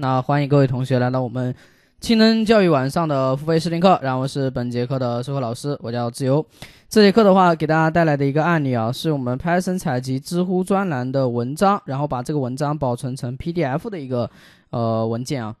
那欢迎各位同学来到我们青能教育晚上的付费视听课。然后是本节课的授课老师，我叫自由。这节课的话，给大家带来的一个案例啊，是我们 Python 采集知乎专栏的文章，然后把这个文章保存成 PDF 的一个呃文件啊。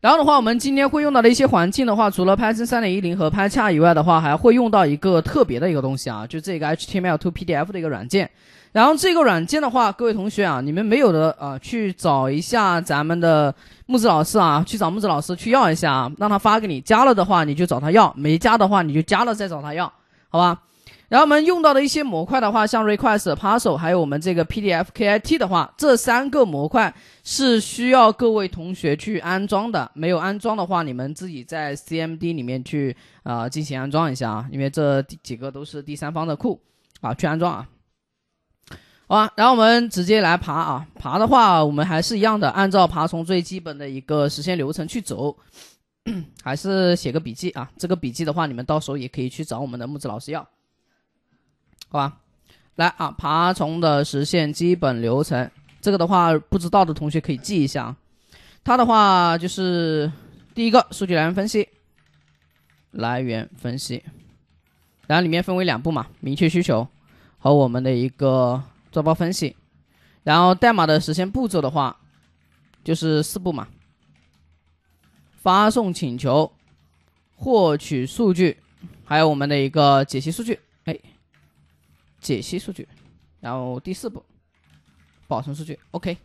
然后的话，我们今天会用到的一些环境的话，除了 Python 3.10和 PyCharm 以外的话，还会用到一个特别的一个东西啊，就这个 HTML to PDF 的一个软件。然后这个软件的话，各位同学啊，你们没有的啊，去找一下咱们的木子老师啊，去找木子老师去要一下啊，让他发给你。加了的话，你就找他要；没加的话，你就加了再找他要，好吧？然后我们用到的一些模块的话，像 request、parcel 还有我们这个 PDFKit 的话，这三个模块是需要各位同学去安装的。没有安装的话，你们自己在 CMD 里面去啊进行安装一下啊，因为这几个都是第三方的库啊，去安装啊。好，吧，然后我们直接来爬啊！爬的话，我们还是一样的，按照爬虫最基本的一个实现流程去走，还是写个笔记啊。这个笔记的话，你们到时候也可以去找我们的木子老师要。好吧，来啊，爬虫的实现基本流程，这个的话，不知道的同学可以记一下。它的话就是第一个数据来源分析，来源分析，然后里面分为两步嘛：明确需求和我们的一个。抓包分析，然后代码的实现步骤的话，就是四步嘛。发送请求，获取数据，还有我们的一个解析数据，哎，解析数据，然后第四步保存数据，OK，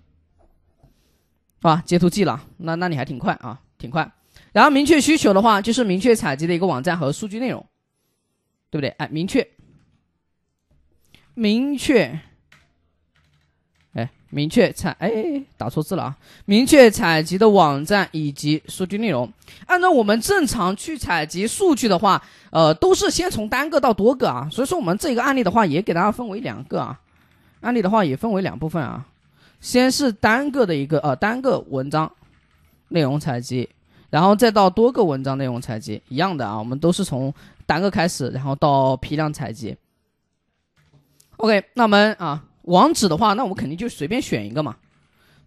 啊，截图记了，那那你还挺快啊，挺快。然后明确需求的话，就是明确采集的一个网站和数据内容，对不对？哎，明确，明确。明确采哎，打错字了啊！明确采集的网站以及数据内容，按照我们正常去采集数据的话，呃，都是先从单个到多个啊。所以说我们这个案例的话，也给大家分为两个啊，案例的话也分为两部分啊。先是单个的一个呃单个文章内容采集，然后再到多个文章内容采集一样的啊，我们都是从单个开始，然后到批量采集。OK，那我们啊。网址的话，那我们肯定就随便选一个嘛，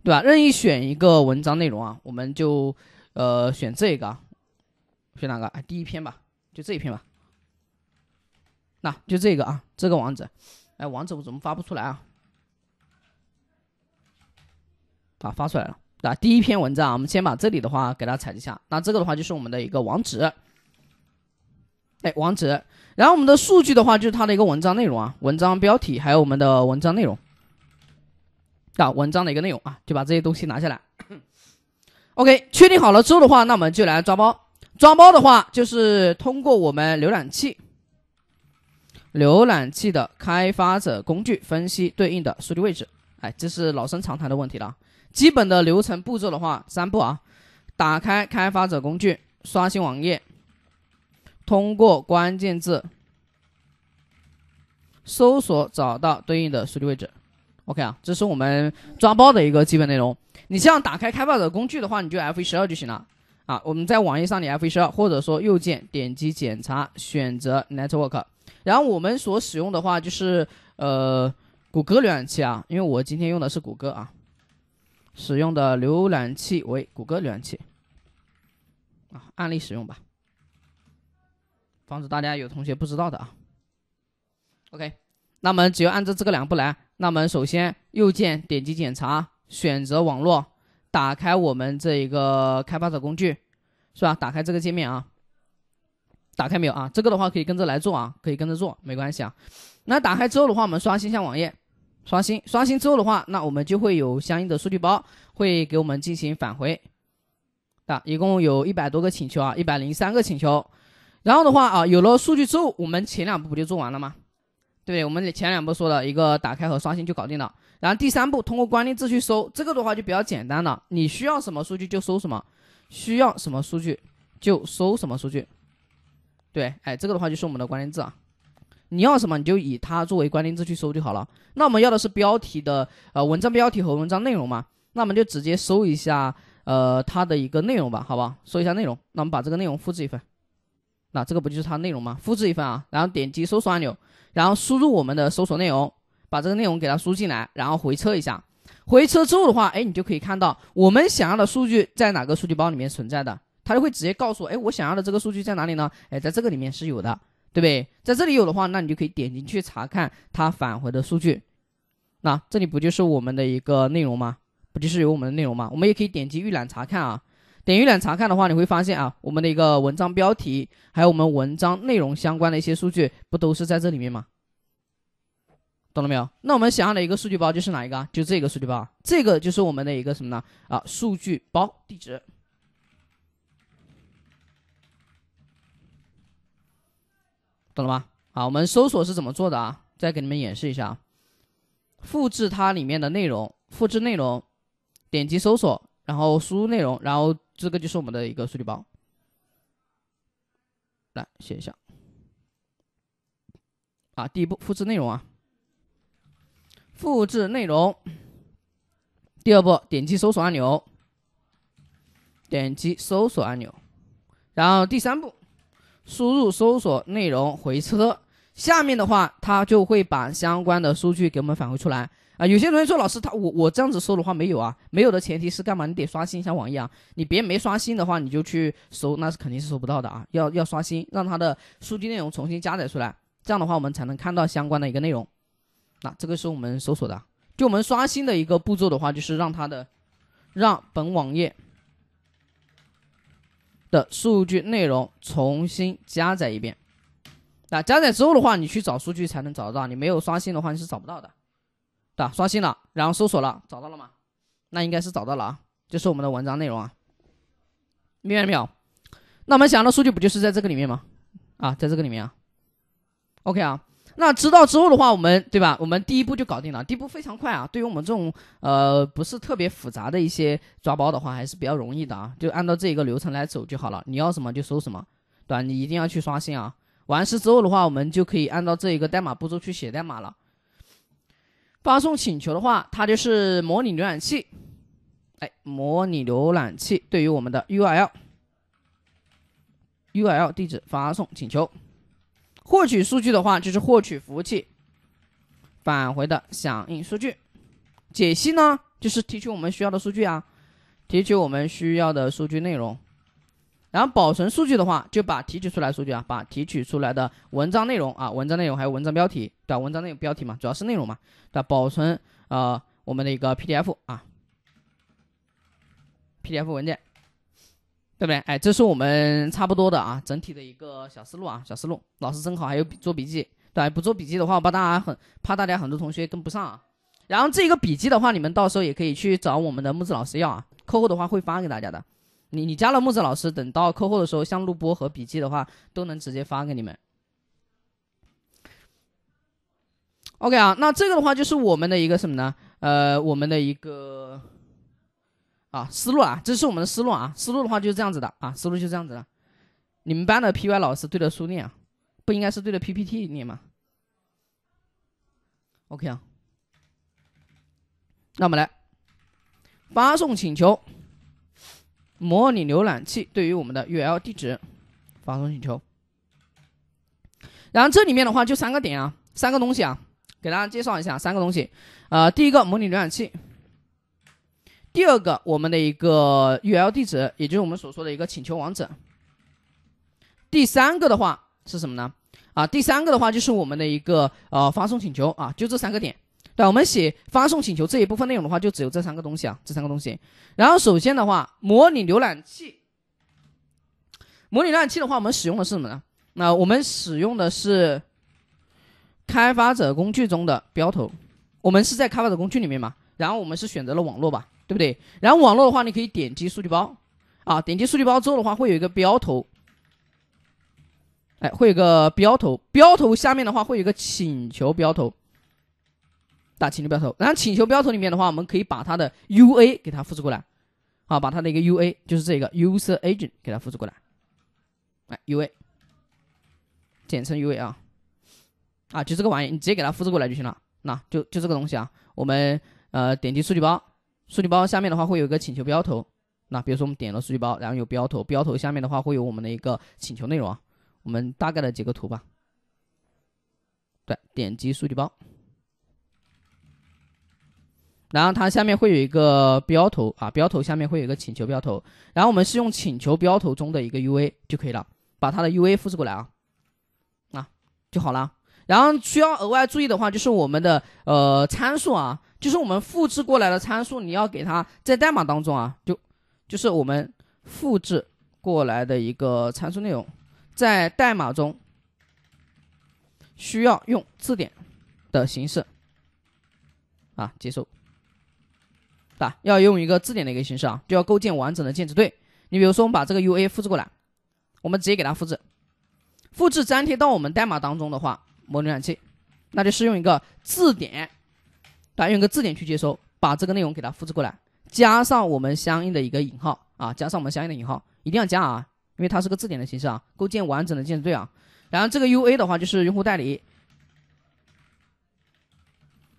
对吧？任意选一个文章内容啊，我们就，呃，选这个，选哪个？哎，第一篇吧，就这一篇吧。那就这个啊，这个网址，哎，网址我怎么发不出来啊？啊，发出来了。那第一篇文章，啊，我们先把这里的话给它采集下。那这个的话就是我们的一个网址，哎，网址。然后我们的数据的话，就是它的一个文章内容啊，文章标题，还有我们的文章内容啊，文章的一个内容啊，就把这些东西拿下来。OK，确定好了之后的话，那我们就来抓包。抓包的话，就是通过我们浏览器，浏览器的开发者工具分析对应的数据位置。哎，这是老生常谈的问题了。基本的流程步骤的话，三步啊：打开开发者工具，刷新网页。通过关键字搜索找到对应的数据位置。OK 啊，这是我们抓包的一个基本内容。你像打开开发者工具的话，你就 F12 就行了啊。我们在网页上你 F12，或者说右键点击检查，选择 Network。然后我们所使用的话就是呃谷歌浏览器啊，因为我今天用的是谷歌啊，使用的浏览器为谷歌浏览器啊。案例使用吧。防止大家有同学不知道的啊。OK，那么只要按照这个两步来，那么首先右键点击检查，选择网络，打开我们这一个开发者工具，是吧？打开这个界面啊。打开没有啊？这个的话可以跟着来做啊，可以跟着做，没关系啊。那打开之后的话，我们刷新一下网页，刷新，刷新之后的话，那我们就会有相应的数据包会给我们进行返回。啊，一共有一百多个请求啊，一百零三个请求。然后的话啊，有了数据之后，我们前两步不就做完了吗？对不对？我们前两步说的一个打开和刷新就搞定了。然后第三步，通过关键字去搜，这个的话就比较简单了。你需要什么数据就搜什么，需要什么数据就搜什么数据。对，哎，这个的话就是我们的关键字啊。你要什么你就以它作为关键字去搜就好了。那我们要的是标题的呃文章标题和文章内容嘛？那我们就直接搜一下呃它的一个内容吧，好不好？搜一下内容，那我们把这个内容复制一份。那这个不就是它内容吗？复制一份啊，然后点击搜索按钮，然后输入我们的搜索内容，把这个内容给它输进来，然后回车一下。回车之后的话，哎，你就可以看到我们想要的数据在哪个数据包里面存在的，它就会直接告诉我，哎，我想要的这个数据在哪里呢？哎，在这个里面是有的，对不对？在这里有的话，那你就可以点进去查看它返回的数据。那这里不就是我们的一个内容吗？不就是有我们的内容吗？我们也可以点击预览查看啊。点一两查看的话，你会发现啊，我们的一个文章标题，还有我们文章内容相关的一些数据，不都是在这里面吗？懂了没有？那我们想要的一个数据包就是哪一个？就这个数据包，这个就是我们的一个什么呢？啊，数据包地址，懂了吗？好，我们搜索是怎么做的啊？再给你们演示一下啊，复制它里面的内容，复制内容，点击搜索，然后输入内容，然后。这个就是我们的一个数据包，来写一下。啊，第一步，复制内容啊，复制内容。第二步，点击搜索按钮，点击搜索按钮，然后第三步，输入搜索内容，回车。下面的话，它就会把相关的数据给我们返回出来。啊，有些同学说老师，他我我这样子搜的话没有啊？没有的前提是干嘛？你得刷新一下网页啊！你别没刷新的话，你就去搜，那是肯定是搜不到的啊！要要刷新，让它的数据内容重新加载出来，这样的话我们才能看到相关的一个内容。那这个是我们搜索的，就我们刷新的一个步骤的话，就是让它的，让本网页的数据内容重新加载一遍。那加载之后的话，你去找数据才能找得到，你没有刷新的话，你是找不到的。啊，刷新了，然后搜索了，找到了吗？那应该是找到了啊，就是我们的文章内容啊，明白没有？那我们想要的数据不就是在这个里面吗？啊，在这个里面啊。OK 啊，那知道之后的话，我们对吧？我们第一步就搞定了，第一步非常快啊。对于我们这种呃不是特别复杂的一些抓包的话，还是比较容易的啊。就按照这一个流程来走就好了，你要什么就搜什么，对吧？你一定要去刷新啊。完事之后的话，我们就可以按照这一个代码步骤去写代码了。发送请求的话，它就是模拟浏览器，哎，模拟浏览器对于我们的 URL、URL 地址发送请求，获取数据的话就是获取服务器返回的响应数据，解析呢就是提取我们需要的数据啊，提取我们需要的数据内容。然后保存数据的话，就把提取出来数据啊，把提取出来的文章内容啊，文章内容还有文章标题，对吧？文章内容标题嘛，主要是内容嘛，对吧？保存呃我们的一个 PDF 啊，PDF 文件，对不对？哎，这是我们差不多的啊，整体的一个小思路啊，小思路。老师真好，还有做笔记，对吧？不做笔记的话，我怕大家很怕大家很多同学跟不上啊。然后这个笔记的话，你们到时候也可以去找我们的木子老师要啊，课后的话会发给大家的。你你加了木子老师，等到课后的时候，像录播和笔记的话，都能直接发给你们。OK 啊，那这个的话就是我们的一个什么呢？呃，我们的一个啊思路啊，这是我们的思路啊。思路的话就是这样子的啊，思路就这样子的。你们班的 P Y 老师对着书念啊，不应该是对着 P P T 念吗？OK 啊，那我们来发送请求。模拟浏览器对于我们的 URL 地址发送请求，然后这里面的话就三个点啊，三个东西啊，给大家介绍一下三个东西。呃，第一个模拟浏览器，第二个我们的一个 URL 地址，也就是我们所说的一个请求网址。第三个的话是什么呢？啊，第三个的话就是我们的一个呃发送请求啊，就这三个点。对，我们写发送请求这一部分内容的话，就只有这三个东西啊，这三个东西。然后首先的话，模拟浏览器，模拟浏览器的话，我们使用的是什么呢？那我们使用的是开发者工具中的标头。我们是在开发者工具里面嘛？然后我们是选择了网络吧，对不对？然后网络的话，你可以点击数据包，啊，点击数据包之后的话，会有一个标头，哎，会有个标头，标头下面的话会有一个请求标头。打请求标头，然后请求标头里面的话，我们可以把它的 UA 给它复制过来，啊，把它的一个 UA，就是这个 User Agent 给它复制过来，哎，UA，简称 UA 啊，啊，就这个玩意你直接给它复制过来就行了。那就就这个东西啊，我们呃点击数据包，数据包下面的话会有一个请求标头，那比如说我们点了数据包，然后有标头，标头下面的话会有我们的一个请求内容啊，我们大概的截个图吧。对，点击数据包。然后它下面会有一个标头啊，标头下面会有一个请求标头，然后我们是用请求标头中的一个 UA 就可以了，把它的 UA 复制过来啊，啊就好了。然后需要额外注意的话，就是我们的呃参数啊，就是我们复制过来的参数，你要给它在代码当中啊，就就是我们复制过来的一个参数内容，在代码中需要用字典的形式啊接受。啊，要用一个字典的一个形式啊，就要构建完整的建制队。你比如说，我们把这个 UA 复制过来，我们直接给它复制、复制粘贴到我们代码当中的话，模拟浏览器，那就是用一个字典，来用一个字典去接收，把这个内容给它复制过来，加上我们相应的一个引号啊，加上我们相应的引号，一定要加啊，因为它是个字典的形式啊，构建完整的建制队啊。然后这个 UA 的话，就是用户代理，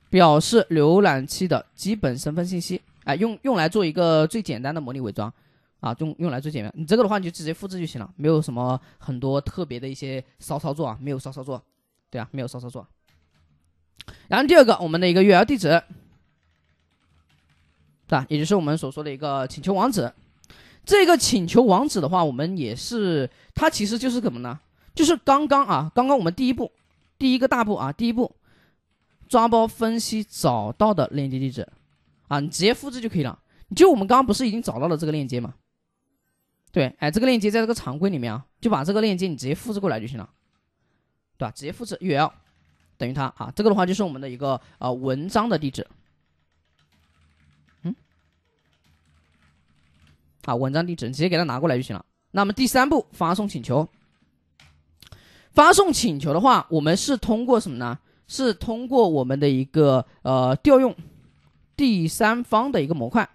表示浏览器的基本身份信息。哎，用用来做一个最简单的模拟伪装，啊，用用来最简单。你这个的话你就直接复制就行了，没有什么很多特别的一些骚操作啊，没有骚操作，对啊，没有骚操作。然后第二个，我们的一个 URL 地址，是吧？也就是我们所说的一个请求网址。这个请求网址的话，我们也是，它其实就是什么呢？就是刚刚啊，刚刚我们第一步，第一个大步啊，第一步抓包分析找到的链接地址。啊，你直接复制就可以了。就我们刚刚不是已经找到了这个链接吗？对，哎，这个链接在这个常规里面啊，就把这个链接你直接复制过来就行了，对吧？直接复制，URL 等于它啊。这个的话就是我们的一个呃文章的地址，嗯，啊，文章地址你直接给它拿过来就行了。那么第三步，发送请求。发送请求的话，我们是通过什么呢？是通过我们的一个呃调用。第三方的一个模块，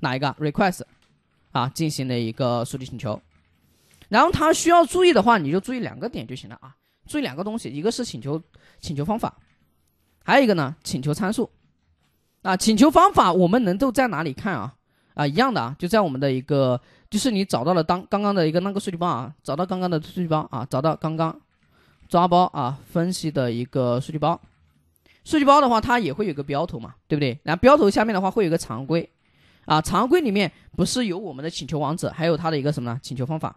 哪一个 request 啊进行了一个数据请求，然后他需要注意的话，你就注意两个点就行了啊，注意两个东西，一个是请求请求方法，还有一个呢请求参数啊。请求方法我们能够在哪里看啊？啊，一样的啊，就在我们的一个，就是你找到了当刚刚的一个那个数据包啊，找到刚刚的数据包啊，找到刚刚抓包啊分析的一个数据包。数据包的话，它也会有个标头嘛，对不对？然后标头下面的话会有个常规，啊，常规里面不是有我们的请求网址，还有它的一个什么呢？请求方法，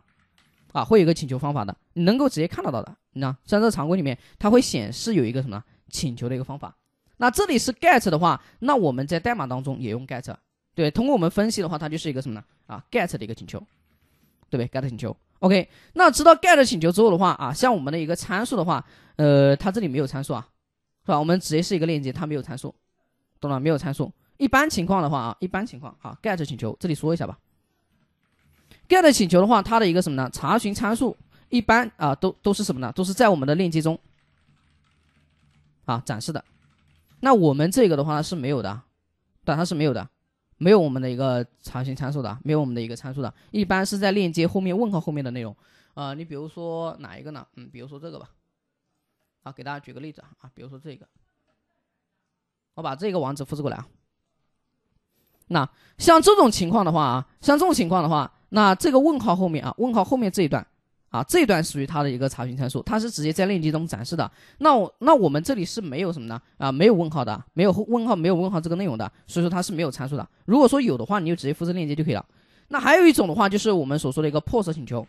啊，会有一个请求方法的，你能够直接看得到的，你知像这常规里面，它会显示有一个什么呢？请求的一个方法。那这里是 get 的话，那我们在代码当中也用 get，对。通过我们分析的话，它就是一个什么呢？啊，get 的一个请求，对不对？get 请求。OK，那知道 get 请求之后的话，啊，像我们的一个参数的话，呃，它这里没有参数啊。是吧？我们直接是一个链接，它没有参数，懂了没有参数？一般情况的话啊，一般情况啊，GET 请求这里说一下吧。GET 请求的话，它的一个什么呢？查询参数一般啊都都是什么呢？都是在我们的链接中啊展示的。那我们这个的话是没有的，对它是没有的，没有我们的一个查询参数的，没有我们的一个参数的。一般是在链接后面问号后面的内容啊，你比如说哪一个呢？嗯，比如说这个吧。啊，给大家举个例子啊比如说这个，我把这个网址复制过来啊。那像这种情况的话啊，像这种情况的话，那这个问号后面啊，问号后面这一段啊，这一段属于它的一个查询参数，它是直接在链接中展示的。那我那我们这里是没有什么呢？啊，没有问号的，没有问号，没有问号这个内容的，所以说它是没有参数的。如果说有的话，你就直接复制链接就可以了。那还有一种的话，就是我们所说的一个 POST 请求。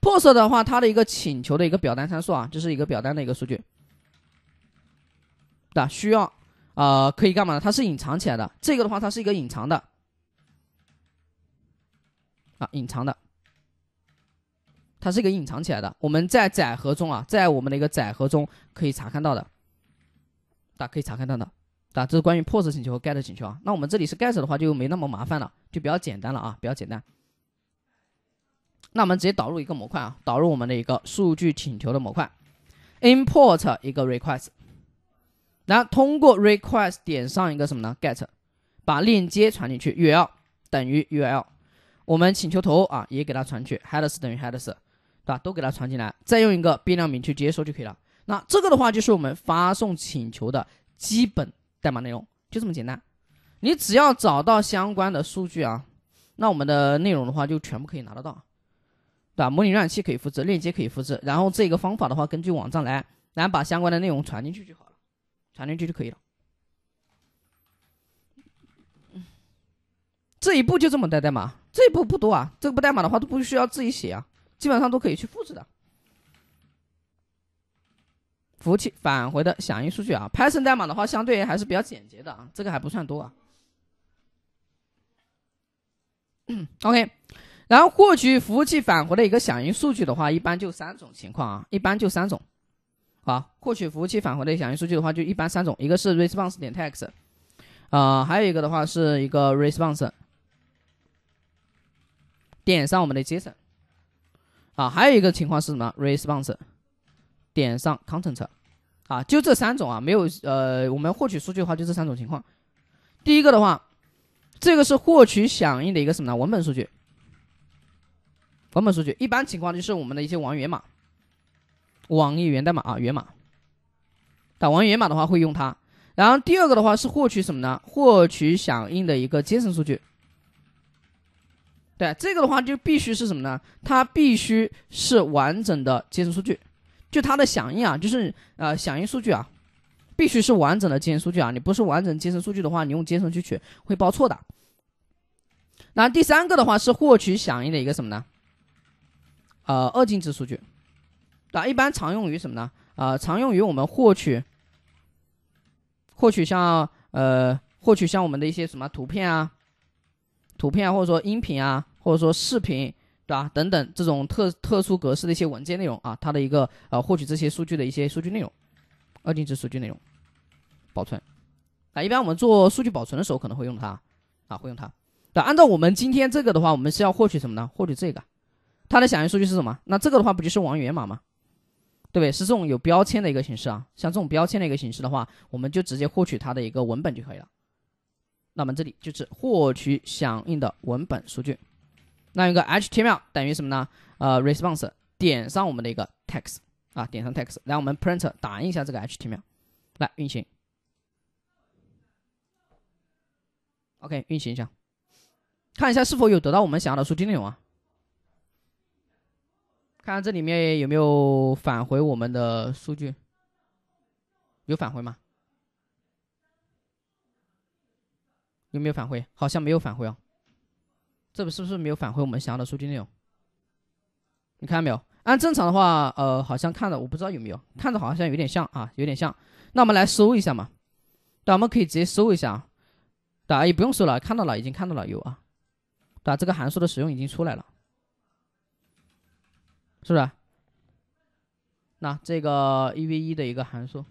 post 的话，它的一个请求的一个表单参数啊，这是一个表单的一个数据，对吧？需要啊，可以干嘛呢？它是隐藏起来的，这个的话，它是一个隐藏的啊，隐藏的，它是一个隐藏起来的。我们在载荷中啊，在我们的一个载荷中可以查看到的，大家可以查看到的，啊，这是关于 post 请求和 get 请求啊。那我们这里是 get 的话，就没那么麻烦了，就比较简单了啊，比较简单。那我们直接导入一个模块啊，导入我们的一个数据请求的模块，import 一个 request，然后通过 request 点上一个什么呢？get，把链接传进去，url 等于 url，我们请求头啊也给它传去，headers 等于 headers，对吧？都给它传进来，再用一个变量名去接收就可以了。那这个的话就是我们发送请求的基本代码内容，就这么简单。你只要找到相关的数据啊，那我们的内容的话就全部可以拿得到。对吧？模拟浏览器可以复制链接，可以复制。然后这个方法的话，根据网站来，然后把相关的内容传进去就好了，传进去就可以了。这一步就这么带代码，这一步不多啊。这个代码的话都不需要自己写啊，基本上都可以去复制的。服务器返回的响应数据啊，Python 代码的话，相对还是比较简洁的啊，这个还不算多啊。嗯，OK。然后获取服务器返回的一个响应数据的话，一般就三种情况啊，一般就三种。好，获取服务器返回的响应数据的话，就一般三种，一个是 response 点 text，啊，还有一个的话是一个 response 点上我们的 JSON，啊，还有一个情况是什么？response 点上 content，啊，就这三种啊，没有呃，我们获取数据的话就这三种情况。第一个的话，这个是获取响应的一个什么呢？文本数据。文本数据一般情况就是我们的一些网源码、网页源代码啊，源码。打完源码的话会用它。然后第二个的话是获取什么呢？获取响应的一个 JSON 数据。对，这个的话就必须是什么呢？它必须是完整的 JSON 数据，就它的响应啊，就是呃响应数据啊，必须是完整的 JSON 数据啊。你不是完整 JSON 数据的话，你用 JSON 去取会报错的。那第三个的话是获取响应的一个什么呢？呃，二进制数据，对吧？一般常用于什么呢？啊，常用于我们获取，获取像呃，获取像我们的一些什么图片啊，图片啊，或者说音频啊，或者说视频，对吧？等等这种特特殊格式的一些文件内容啊，它的一个呃获取这些数据的一些数据内容，二进制数据内容，保存。那一般我们做数据保存的时候可能会用它，啊，会用它。那按照我们今天这个的话，我们是要获取什么呢？获取这个。它的响应数据是什么？那这个的话不就是网源码吗？对不对？是这种有标签的一个形式啊。像这种标签的一个形式的话，我们就直接获取它的一个文本就可以了。那我们这里就是获取响应的文本数据。那一个 HTML 等于什么呢？呃，response 点上我们的一个 text 啊，点上 text，然后我们 print 打印一下这个 HTML，来运行。OK，运行一下，看一下是否有得到我们想要的数据内容啊。看看这里面有没有返回我们的数据？有返回吗？有没有返回？好像没有返回啊。这个是不是没有返回我们想要的数据内容？你看到没有？按正常的话，呃，好像看着我不知道有没有，看着好像有点像啊，有点像。那我们来搜一下嘛。我们可以直接搜一下啊。打，也不用搜了，看到了，已经看到了有啊。打这个函数的使用已经出来了。是不是？那这个一 v 一的一个函数。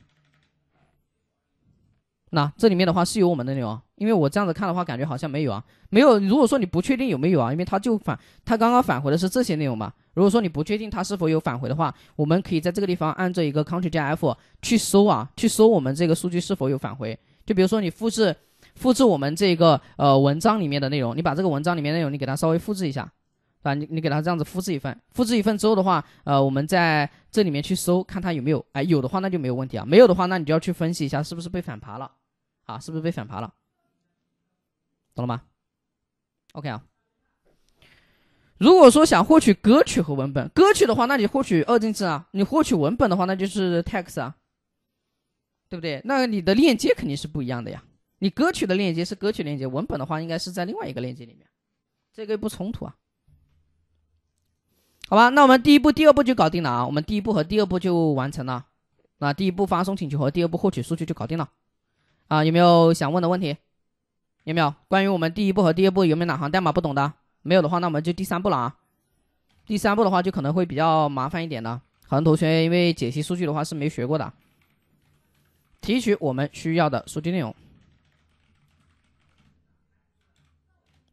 那这里面的话是有我们的内容，因为我这样子看的话，感觉好像没有啊，没有。如果说你不确定有没有啊，因为它就返，它刚刚返回的是这些内容嘛。如果说你不确定它是否有返回的话，我们可以在这个地方按着一个 Ctrl 加 F 去搜啊，去搜我们这个数据是否有返回。就比如说你复制，复制我们这个呃文章里面的内容，你把这个文章里面内容你给它稍微复制一下。啊，你你给他这样子复制一份，复制一份之后的话，呃，我们在这里面去搜，看他有没有，哎，有的话那就没有问题啊，没有的话，那你就要去分析一下是不是被反爬了，啊，是不是被反爬了，懂了吗？OK 啊，如果说想获取歌曲和文本，歌曲的话，那你获取二进制啊，你获取文本的话，那就是 text 啊，对不对？那你的链接肯定是不一样的呀，你歌曲的链接是歌曲链接，文本的话应该是在另外一个链接里面，这个不冲突啊。好吧，那我们第一步、第二步就搞定了啊！我们第一步和第二步就完成了，那第一步发送请求和第二步获取数据就搞定了，啊，有没有想问的问题？有没有关于我们第一步和第二步有没有哪行代码不懂的？没有的话，那我们就第三步了啊！第三步的话就可能会比较麻烦一点呢，很多同学因为解析数据的话是没学过的，提取我们需要的数据内容，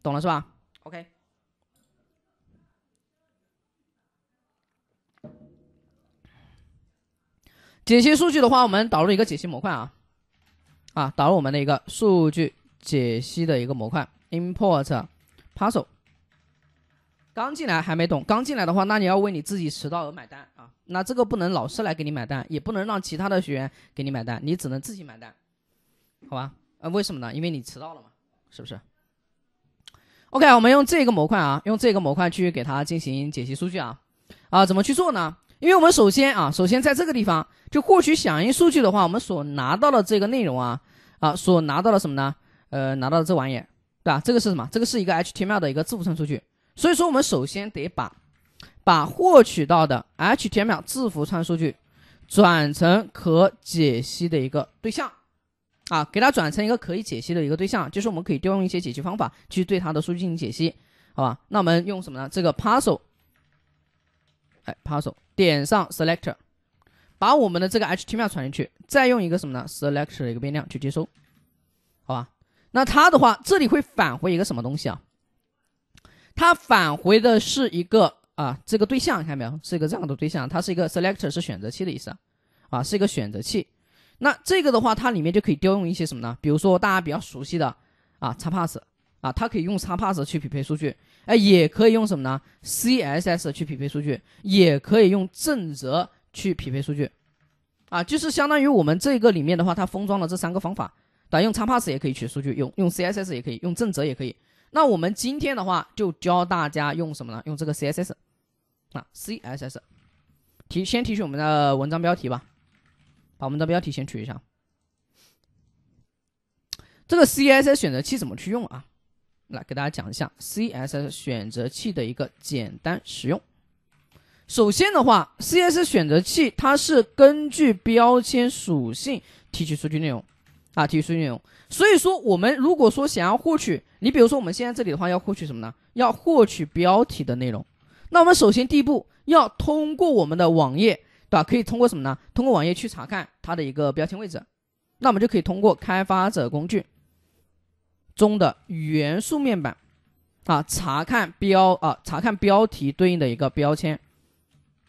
懂了是吧？OK。解析数据的话，我们导入一个解析模块啊啊，导入我们的一个数据解析的一个模块。import puzzle。刚进来还没懂，刚进来的话，那你要为你自己迟到而买单啊！那这个不能老师来给你买单，也不能让其他的学员给你买单，你只能自己买单，好吧？呃，为什么呢？因为你迟到了嘛，是不是？OK，我们用这个模块啊，用这个模块去给它进行解析数据啊啊，怎么去做呢？因为我们首先啊，首先在这个地方就获取响应数据的话，我们所拿到的这个内容啊，啊，所拿到的什么呢？呃，拿到的这玩意，对吧？这个是什么？这个是一个 HTML 的一个字符串数据。所以说，我们首先得把把获取到的 HTML 字符串数据转成可解析的一个对象啊，给它转成一个可以解析的一个对象，就是我们可以调用一些解析方法去对它的数据进行解析，好吧？那我们用什么呢？这个 Parcel。哎 p a s s e l 点上 selector，把我们的这个 HTML 传进去，再用一个什么呢？selector 的一个变量去接收，好吧？那它的话，这里会返回一个什么东西啊？它返回的是一个啊，这个对象，看到没有？是一个这样的对象，它是一个 selector，是选择器的意思啊，啊，是一个选择器。那这个的话，它里面就可以调用一些什么呢？比如说大家比较熟悉的啊，叉 pass 啊，它可以用叉 pass 去匹配数据。哎，也可以用什么呢？CSS 去匹配数据，也可以用正则去匹配数据，啊，就是相当于我们这个里面的话，它封装了这三个方法，对，用叉 pass 也可以取数据，用用 CSS 也可以，用正则也可以。那我们今天的话，就教大家用什么呢？用这个 CSS 啊，CSS 提先提取我们的文章标题吧，把文章标题先取一下。这个 CSS 选择器怎么去用啊？来给大家讲一下 CSS 选择器的一个简单使用。首先的话，CSS 选择器它是根据标签属性提取数据内容，啊，提取数据内容。所以说，我们如果说想要获取，你比如说我们现在这里的话，要获取什么呢？要获取标题的内容。那我们首先第一步要通过我们的网页，对吧？可以通过什么呢？通过网页去查看它的一个标签位置。那我们就可以通过开发者工具。中的元素面板啊，查看标啊，查看标题对应的一个标签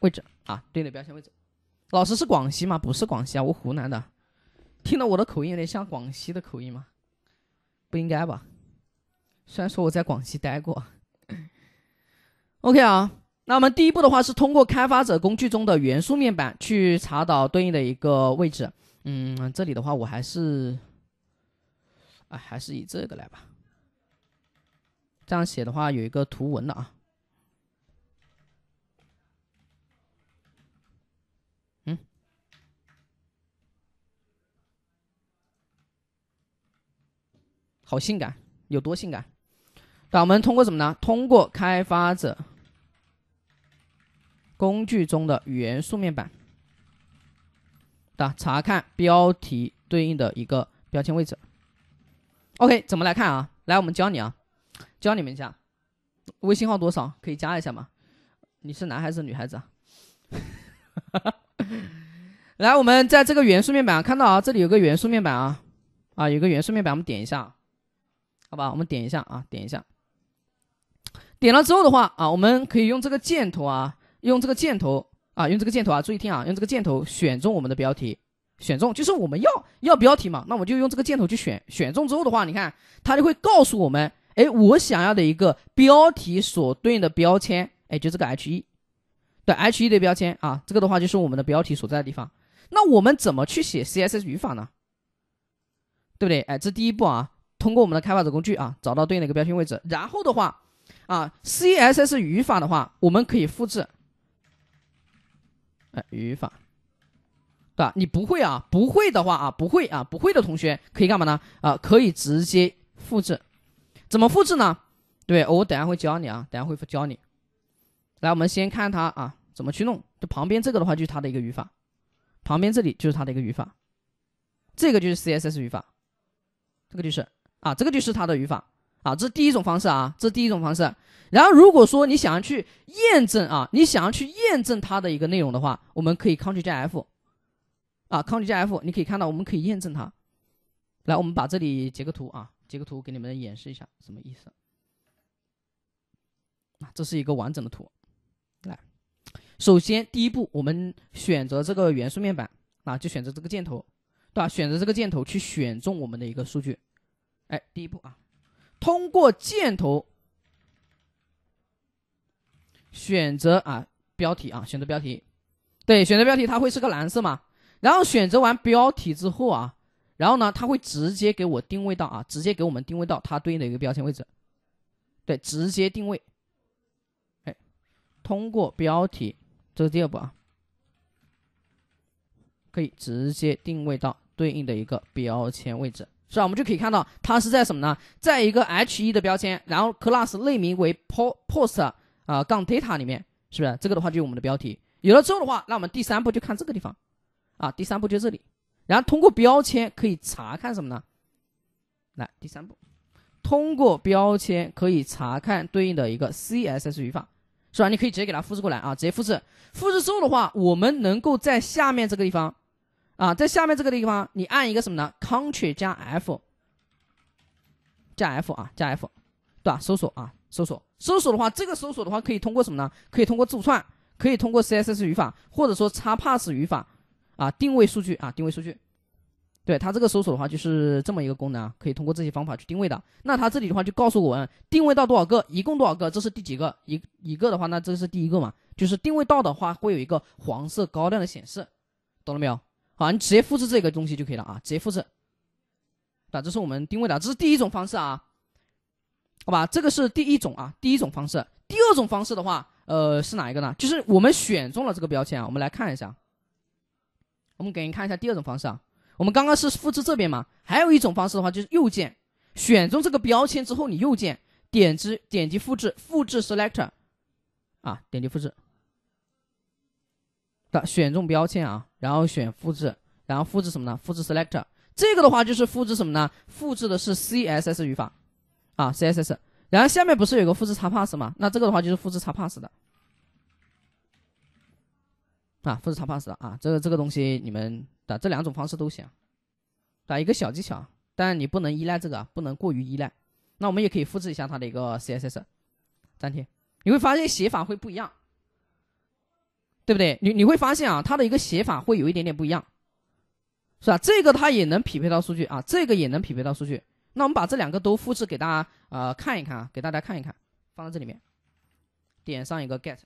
位置啊，对应的标签位置。老师是广西吗？不是广西啊，我湖南的。听到我的口音有点像广西的口音吗？不应该吧。虽然说我在广西待过。OK 啊，那我们第一步的话是通过开发者工具中的元素面板去查找对应的一个位置。嗯，这里的话我还是。啊，还是以这个来吧。这样写的话，有一个图文的啊。嗯，好性感，有多性感？那我们通过什么呢？通过开发者工具中的元素面板，打查看标题对应的一个标签位置。OK，怎么来看啊？来，我们教你啊，教你们一下。微信号多少？可以加一下吗？你是男孩子女孩子？啊？来，我们在这个元素面板看到啊，这里有个元素面板啊，啊，有个元素面板，我们点一下，好吧，我们点一下啊，点一下。点了之后的话啊，我们可以用这个箭头啊，用这个箭头啊，用这个箭头啊，注意听啊，用这个箭头选中我们的标题。选中就是我们要要标题嘛，那我就用这个箭头去选，选中之后的话，你看它就会告诉我们，哎，我想要的一个标题所对应的标签，哎，就这个 h1，对 h1 的标签啊，这个的话就是我们的标题所在的地方。那我们怎么去写 CSS 语法呢？对不对？哎，这第一步啊，通过我们的开发者工具啊，找到对应的一个标签位置，然后的话，啊，CSS 语法的话，我们可以复制，哎，语法。对吧？你不会啊？不会的话啊，不会啊，不会的同学可以干嘛呢？啊，可以直接复制，怎么复制呢？对，我等下会教你啊，等下会教你。来，我们先看它啊，怎么去弄？就旁边这个的话，就是它的一个语法，旁边这里就是它的一个语法，这个就是 CSS 语法，这个就是啊，这个就是它的语法啊，这是第一种方式啊，这是第一种方式。然后，如果说你想要去验证啊，你想要去验证它的一个内容的话，我们可以 Ctrl 加 F。啊，r l 加 F，你可以看到，我们可以验证它。来，我们把这里截个图啊，截个图给你们演示一下什么意思。啊，这是一个完整的图。来，首先第一步，我们选择这个元素面板啊，就选择这个箭头，对吧？选择这个箭头去选中我们的一个数据。哎，第一步啊，通过箭头选择啊标题啊，选择标题，对，选择标题，它会是个蓝色嘛？然后选择完标题之后啊，然后呢，它会直接给我定位到啊，直接给我们定位到它对应的一个标签位置，对，直接定位，哎，通过标题，这是第二步啊，可以直接定位到对应的一个标签位置，是吧？我们就可以看到它是在什么呢？在一个 h 1的标签，然后 class 类名为 po p o s t 啊杠 data 里面，是不是？这个的话就是我们的标题有了之后的话，那我们第三步就看这个地方。啊，第三步就这里，然后通过标签可以查看什么呢？来，第三步，通过标签可以查看对应的一个 CSS 语法，是吧？你可以直接给它复制过来啊，直接复制。复制之后的话，我们能够在下面这个地方，啊，在下面这个地方，你按一个什么呢？Ctrl 加 F，加 F 啊，加 F，对吧？搜索啊，搜索，搜索的话，这个搜索的话可以通过什么呢？可以通过字符串，可以通过 CSS 语法，或者说叉 pass 语法。啊，定位数据啊，定位数据，对它这个搜索的话就是这么一个功能啊，可以通过这些方法去定位的。那它这里的话就告诉我们定位到多少个，一共多少个，这是第几个一一个的话，那这是第一个嘛，就是定位到的话会有一个黄色高亮的显示，懂了没有？好，你直接复制这个东西就可以了啊，直接复制。啊，这是我们定位的，这是第一种方式啊，好吧，这个是第一种啊，第一种方式。第二种方式的话，呃，是哪一个呢？就是我们选中了这个标签啊，我们来看一下。我们给您看一下第二种方式啊，我们刚刚是复制这边嘛，还有一种方式的话就是右键，选中这个标签之后，你右键点击点击复制，复制 selector 啊，点击复制的选中标签啊，然后选复制，然后复制什么呢？复制 selector，这个的话就是复制什么呢？复制的是 CSS 语法啊，CSS，然后下面不是有个复制叉 pass 吗？那这个的话就是复制叉 pass 的。啊，复制长 pass 啊，这个这个东西你们的这两种方式都行，打一个小技巧，但你不能依赖这个，不能过于依赖。那我们也可以复制一下它的一个 CSS，粘贴，你会发现写法会不一样，对不对？你你会发现啊，它的一个写法会有一点点不一样，是吧？这个它也能匹配到数据啊，这个也能匹配到数据。那我们把这两个都复制给大家呃看一看啊，给大家看一看，放在这里面，点上一个 get。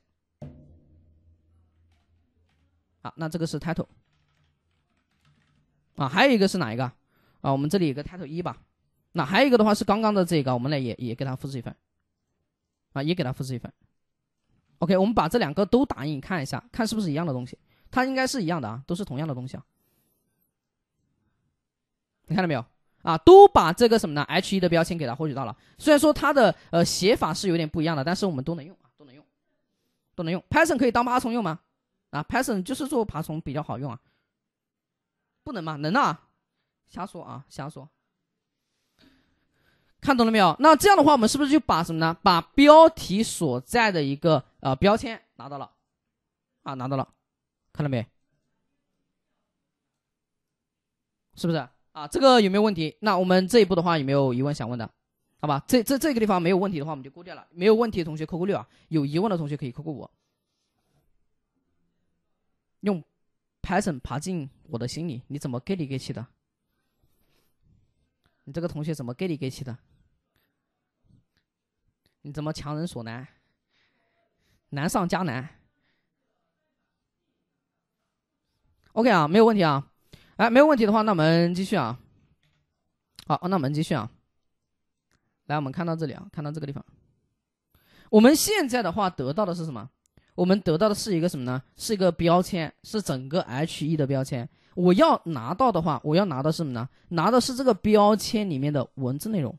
好，那这个是 title，啊，还有一个是哪一个？啊，我们这里有个 title 一吧。那还有一个的话是刚刚的这个，我们来也也给它复制一份，啊，也给它复制一份。OK，我们把这两个都打印看一下，看是不是一样的东西。它应该是一样的啊，都是同样的东西。啊。你看到没有？啊，都把这个什么呢？H 一的标签给它获取到了。虽然说它的呃写法是有点不一样的，但是我们都能用啊，都能用，都能用。Python 可以当爬虫用吗？啊，Python 就是做爬虫比较好用啊，不能吗？能啊，瞎说啊，瞎说。看懂了没有？那这样的话，我们是不是就把什么呢？把标题所在的一个呃标签拿到了啊，拿到了，看到没？是不是啊？这个有没有问题？那我们这一步的话，有没有疑问想问的？好吧，这这这个地方没有问题的话，我们就过掉了。没有问题的同学扣个六啊，有疑问的同学可以扣个五。用 Python 爬进我的心里，你怎么 g gay 里 g gay 气的？你这个同学怎么 g gay 里 g gay 气的？你怎么强人所难？难上加难。OK 啊，没有问题啊。哎，没有问题的话，那我们继续啊。好，那我们继续啊。来，我们看到这里啊，看到这个地方。我们现在的话，得到的是什么？我们得到的是一个什么呢？是一个标签，是整个 h1 的标签。我要拿到的话，我要拿的是什么呢？拿的是这个标签里面的文字内容，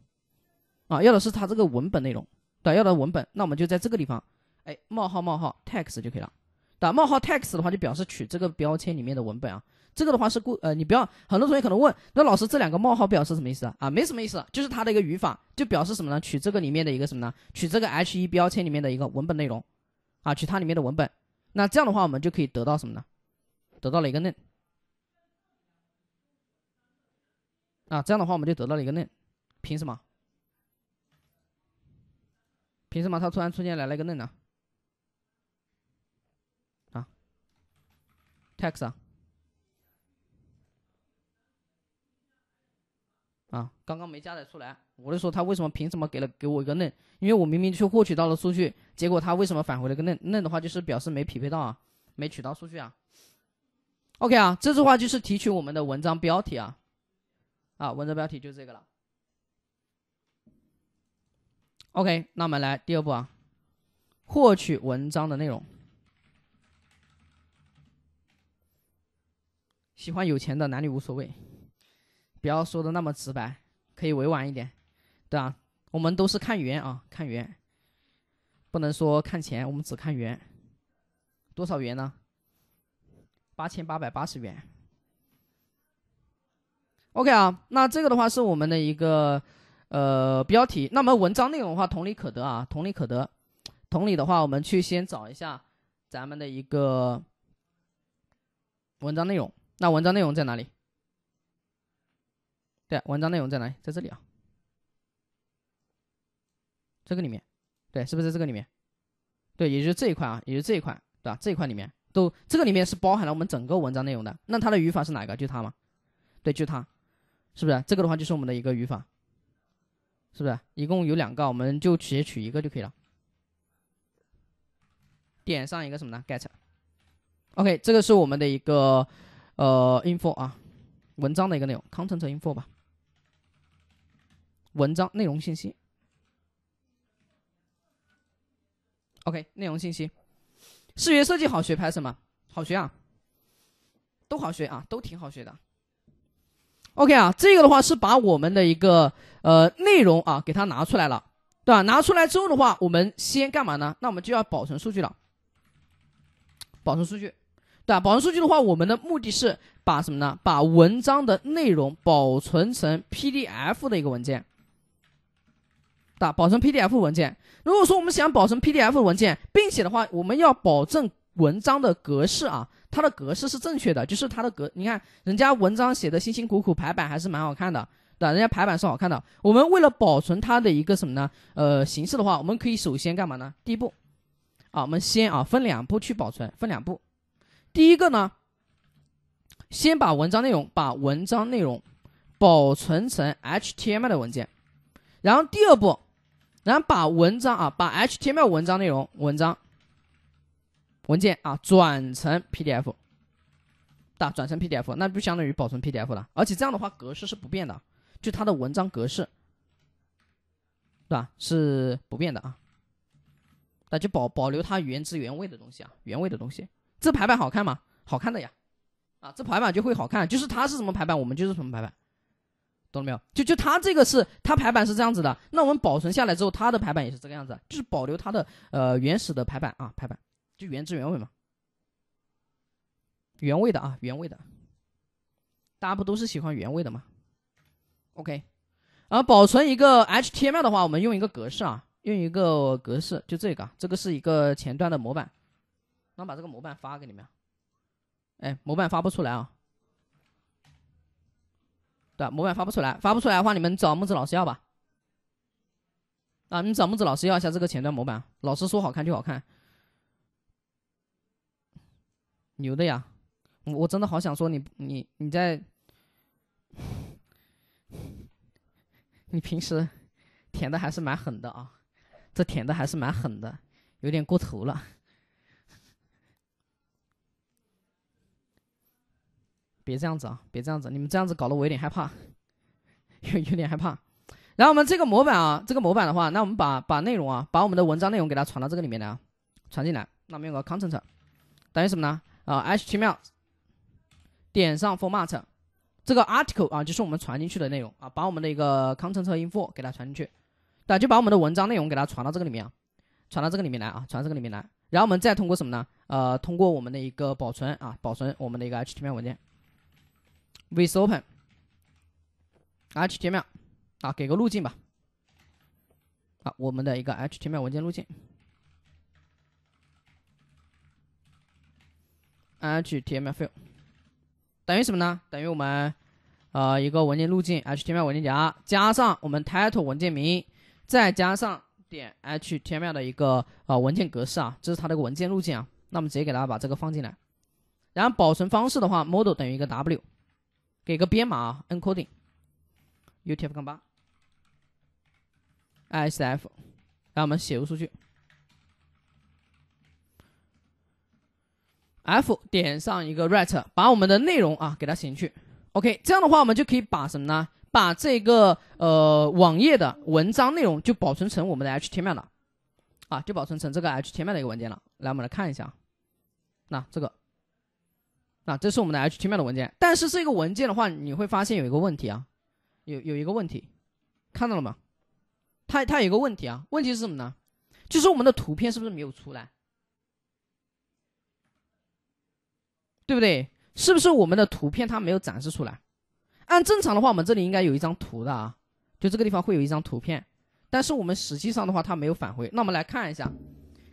啊，要的是它这个文本内容，对，要的文本。那我们就在这个地方，哎，冒号冒号 text 就可以了。打冒号 text 的话，就表示取这个标签里面的文本啊。这个的话是故呃，你不要，很多同学可能问，那老师这两个冒号表示什么意思啊？啊，没什么意思，就是它的一个语法，就表示什么呢？取这个里面的一个什么呢？取这个 h1 标签里面的一个文本内容。啊，取它里面的文本，那这样的话，我们就可以得到什么呢？得到了一个嫩。啊，这样的话，我们就得到了一个嫩。凭什么？凭什么他突然出现来了一个嫩呢？啊，text 啊。啊，刚刚没加载出来，我就说他为什么凭什么给了给我一个嫩？因为我明明去获取到了数据，结果他为什么返回了个嫩？嫩的话就是表示没匹配到啊，没取到数据啊。OK 啊，这句话就是提取我们的文章标题啊，啊，文章标题就这个了。OK，那我们来第二步啊，获取文章的内容。喜欢有钱的男女无所谓。不要说的那么直白，可以委婉一点，对吧？我们都是看缘啊，看缘，不能说看钱，我们只看缘。多少元呢？八千八百八十元。OK 啊，那这个的话是我们的一个呃标题。那么文章内容的话，同理可得啊，同理可得。同理的话，我们去先找一下咱们的一个文章内容。那文章内容在哪里？对，文章内容在哪里？在这里啊，这个里面，对，是不是在这个里面？对，也就是这一块啊，也就是这一块，对吧？这一块里面都，这个里面是包含了我们整个文章内容的。那它的语法是哪个？就它吗？对，就它，是不是？这个的话就是我们的一个语法，是不是？一共有两个，我们就直接取一个就可以了。点上一个什么呢？get，OK，这个是我们的一个呃，info 啊，文章的一个内容，content info 吧。文章内容信息，OK，内容信息。视觉设计好学，拍什么？好学啊，都好学啊，都挺好学的。OK 啊，这个的话是把我们的一个呃内容啊给它拿出来了，对吧？拿出来之后的话，我们先干嘛呢？那我们就要保存数据了。保存数据，对吧？保存数据的话，我们的目的是把什么呢？把文章的内容保存成 PDF 的一个文件。打保存 PDF 文件。如果说我们想保存 PDF 文件，并且的话，我们要保证文章的格式啊，它的格式是正确的，就是它的格。你看人家文章写的辛辛苦苦排版还是蛮好看的，对人家排版是好看的。我们为了保存它的一个什么呢？呃，形式的话，我们可以首先干嘛呢？第一步，啊，我们先啊分两步去保存，分两步。第一个呢，先把文章内容把文章内容保存成 HTML 的文件，然后第二步。然后把文章啊，把 HTML 文章内容、文章文件啊转成 PDF，打转成 PDF，那不相当于保存 PDF 了？而且这样的话格式是不变的，就它的文章格式，对吧？是不变的啊，那就保保留它原汁原味的东西啊，原味的东西。这排版好看吗？好看的呀，啊，这排版就会好看，就是它是什么排版，我们就是什么排版。懂了没有？就就它这个是它排版是这样子的，那我们保存下来之后，它的排版也是这个样子，就是保留它的呃原始的排版啊，排版就原汁原味嘛，原味的啊，原味的，大家不都是喜欢原味的吗？OK，然后保存一个 HTML 的话，我们用一个格式啊，用一个格式，就这个，这个是一个前端的模板，那把这个模板发给你们，哎，模板发不出来啊。模板发不出来，发不出来的话，你们找木子老师要吧。啊，你找木子老师要一下这个前端模板，老师说好看就好看。牛的呀，我我真的好想说你，你你在，你平时舔的还是蛮狠的啊，这舔的还是蛮狠的，有点过头了。别这样子啊，别这样子，你们这样子搞得我有点害怕，有有点害怕。然后我们这个模板啊，这个模板的话，那我们把把内容啊，把我们的文章内容给它传到这个里面来，啊，传进来。那我们用个 content 等于什么呢？啊，html 点上 format 这个 article 啊，就是我们传进去的内容啊，把我们的一个 content info 给它传进去，对，就把我们的文章内容给它传到这个里面啊，传到这个里面来啊，传这个里面来。然后我们再通过什么呢？呃，通过我们的一个保存啊，保存我们的一个 html 文件。with open html 啊，给个路径吧。啊，我们的一个 html 文件路径，html file 等于什么呢？等于我们呃一个文件路径，html 文件夹加上我们 title 文件名，再加上点 html 的一个呃文件格式啊，这是它的一个文件路径啊。那么直接给大家把这个放进来，然后保存方式的话，model 等于一个 w。给个编码，encoding 啊 UTF-8，ISF，让我们写入数据，F 点上一个 write，把我们的内容啊给它写进去，OK，这样的话我们就可以把什么呢？把这个呃网页的文章内容就保存成我们的 HTML 了，啊，就保存成这个 HTML 的一个文件了。来，我们来看一下，那这个。那这是我们的 HTML 的文件，但是这个文件的话，你会发现有一个问题啊，有有一个问题，看到了吗？它它有一个问题啊，问题是什么呢？就是我们的图片是不是没有出来？对不对？是不是我们的图片它没有展示出来？按正常的话，我们这里应该有一张图的啊，就这个地方会有一张图片，但是我们实际上的话，它没有返回。那我们来看一下，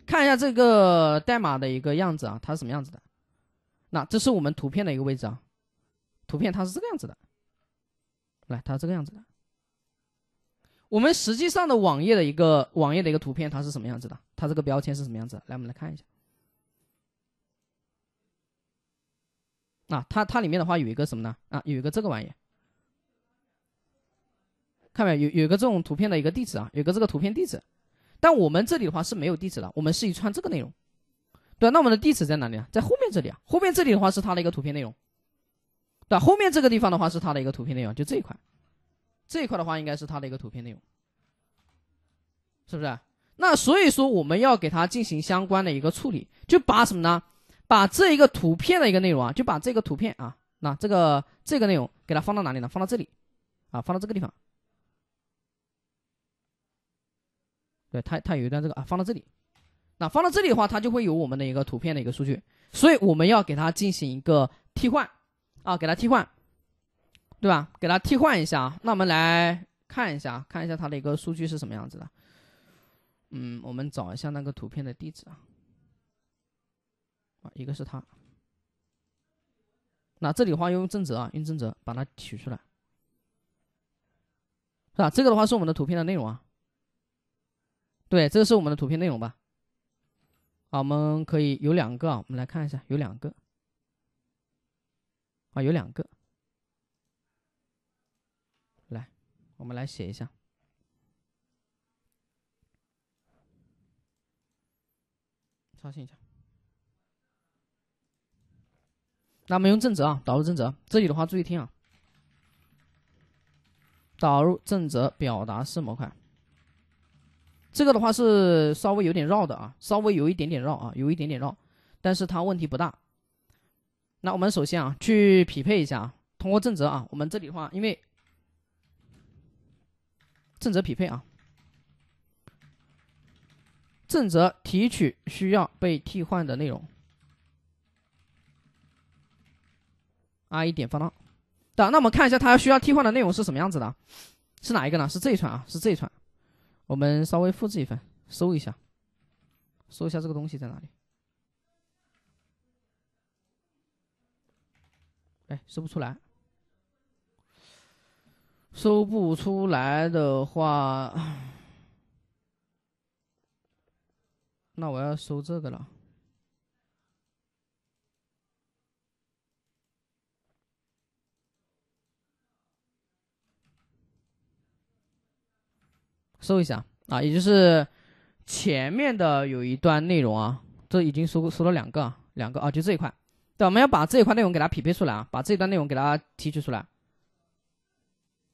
看一下这个代码的一个样子啊，它是什么样子的？那这是我们图片的一个位置啊，图片它是这个样子的，来它是这个样子的。我们实际上的网页的一个网页的一个图片它是什么样子的？它这个标签是什么样子？来我们来看一下。啊，它它里面的话有一个什么呢？啊，有一个这个玩意看到没有？有有一个这种图片的一个地址啊，有个这个图片地址，但我们这里的话是没有地址的，我们是一串这个内容。对，那我们的地址在哪里啊？在后面这里，啊，后面这里的话是它的一个图片内容，对后面这个地方的话是它的一个图片内容，就这一块，这一块的话应该是它的一个图片内容，是不是？那所以说我们要给它进行相关的一个处理，就把什么呢？把这一个图片的一个内容啊，就把这个图片啊，那这个这个内容给它放到哪里呢？放到这里啊，放到这个地方。对，它它有一段这个啊，放到这里。那放到这里的话，它就会有我们的一个图片的一个数据，所以我们要给它进行一个替换啊，给它替换，对吧？给它替换一下啊。那我们来看一下，看一下它的一个数据是什么样子的。嗯，我们找一下那个图片的地址啊。啊，一个是他。那这里的话用正则啊，用正则把它取出来，是吧？这个的话是我们的图片的内容啊。对，这个是我们的图片内容吧？我们可以有两个啊，我们来看一下，有两个，啊，有两个。来，我们来写一下，刷新一下。那么用正则啊，导入正则，这里的话注意听啊，导入正则表达式模块。这个的话是稍微有点绕的啊，稍微有一点点绕啊，有一点点绕，但是它问题不大。那我们首先啊，去匹配一下啊，通过正则啊，我们这里的话，因为正则匹配啊，正则提取需要被替换的内容，r 一点放浪，对，那我们看一下它需要替换的内容是什么样子的，是哪一个呢？是这一串啊，是这一串。我们稍微复制一份，搜一下，搜一下这个东西在哪里？哎，搜不出来。搜不出来的话，那我要搜这个了。搜一下啊，也就是前面的有一段内容啊，这已经搜搜了两个，两个啊，就这一块。对，我们要把这一块内容给它匹配出来啊，把这一段内容给它提取出来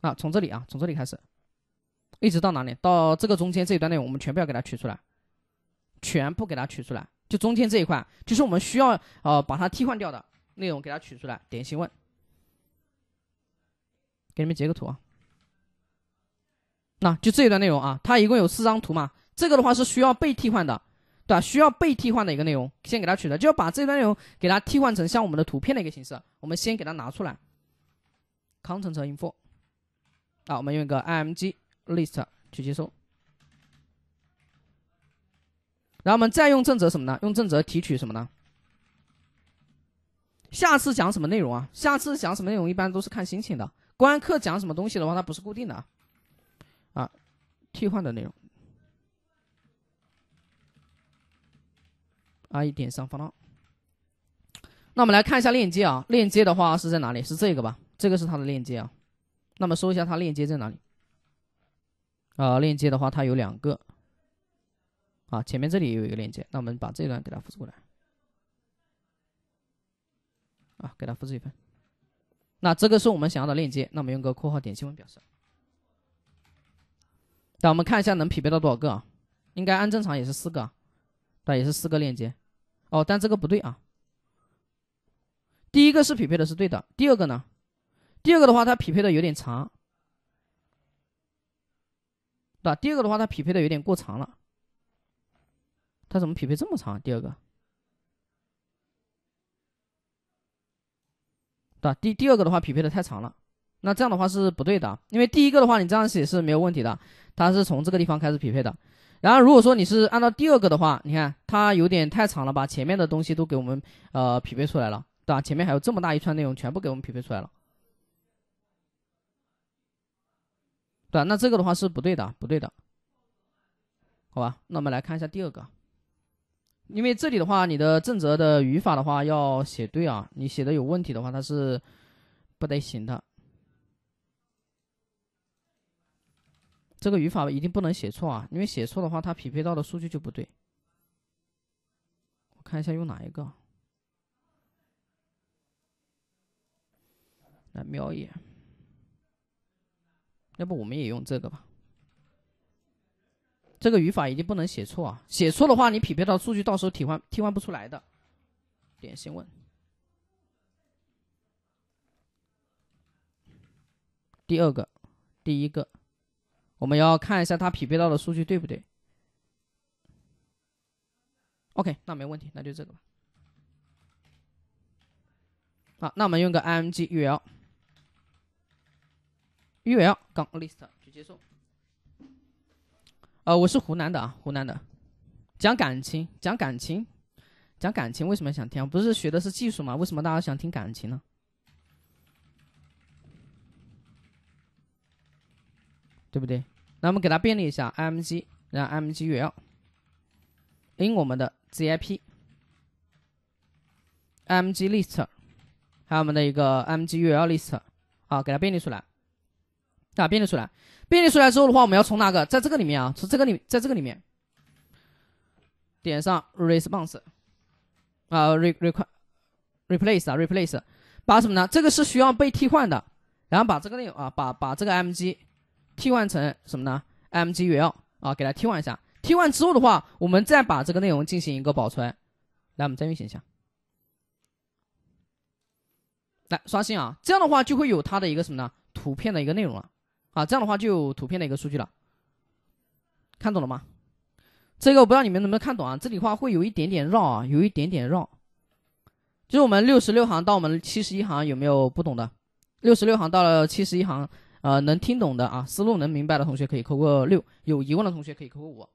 啊。从这里啊，从这里开始，一直到哪里？到这个中间这一段内容，我们全部要给它取出来，全部给它取出来。就中间这一块，就是我们需要呃把它替换掉的内容给它取出来。点新问，给你们截个图啊。那就这一段内容啊，它一共有四张图嘛，这个的话是需要被替换的，对吧？需要被替换的一个内容，先给它取了，就要把这段内容给它替换成像我们的图片的一个形式。我们先给它拿出来，content info，啊，我们用一个 img list 去接收，然后我们再用正则什么呢？用正则提取什么呢？下次讲什么内容啊？下次讲什么内容一般都是看心情的，公开课讲什么东西的话，它不是固定的。啊。替换的内容一点上方的。那我们来看一下链接啊，链接的话是在哪里？是这个吧？这个是它的链接啊。那么说一下它链接在哪里？啊，链接的话它有两个。啊，前面这里有一个链接，那我们把这段给它复制过来。啊，给它复制一份。那这个是我们想要的链接，那我们用个括号点新闻表示。那我们看一下能匹配到多少个，应该按正常也是四个，对，也是四个链接。哦，但这个不对啊。第一个是匹配的，是对的。第二个呢？第二个的话，它匹配的有点长，对吧？第二个的话，它匹配的有点过长了。它怎么匹配这么长？第二个，对吧？第第二个的话，匹配的太长了。那这样的话是不对的，因为第一个的话你这样写是没有问题的，它是从这个地方开始匹配的。然后如果说你是按照第二个的话，你看它有点太长了，把前面的东西都给我们呃匹配出来了，对吧？前面还有这么大一串内容全部给我们匹配出来了，对吧？那这个的话是不对的，不对的，好吧？那我们来看一下第二个，因为这里的话你的正则的语法的话要写对啊，你写的有问题的话它是不得行的。这个语法一定不能写错啊，因为写错的话，它匹配到的数据就不对。我看一下用哪一个，来瞄一眼。要不我们也用这个吧。这个语法一定不能写错啊，写错的话，你匹配到数据到时候替换替换不出来的。点心问。第二个，第一个。我们要看一下它匹配到的数据对不对？OK，那没问题，那就这个吧。好，那我们用个 img ul ul 杠 list 去接受。呃，我是湖南的啊，湖南的，讲感情，讲感情，讲感情，为什么想听？不是学的是技术吗？为什么大家想听感情呢？对不对？那我们给它便利一下，mg，然后 mg u l i n 我们的 zip，mg list，还有我们的一个 mg u l list，啊，给它便利出来，啊，便利出来，便利出来之后的话，我们要从哪个？在这个里面啊，从这个里，在这个里面，点上 response 啊，re replace，replace，把什么呢？这个是需要被替换的，然后把这个内容啊，把把这个 mg。替换成什么呢 m g u l 啊，给它替换一下。替换之后的话，我们再把这个内容进行一个保存。来，我们再运行一下。来，刷新啊，这样的话就会有它的一个什么呢？图片的一个内容了啊，这样的话就有图片的一个数据了。看懂了吗？这个我不知道你们能不能看懂啊，这里话会有一点点绕啊，有一点点绕。就是我们六十六行到我们七十一行有没有不懂的？六十六行到了七十一行。呃，能听懂的啊，思路能明白的同学可以扣个六，有疑问的同学可以扣个五。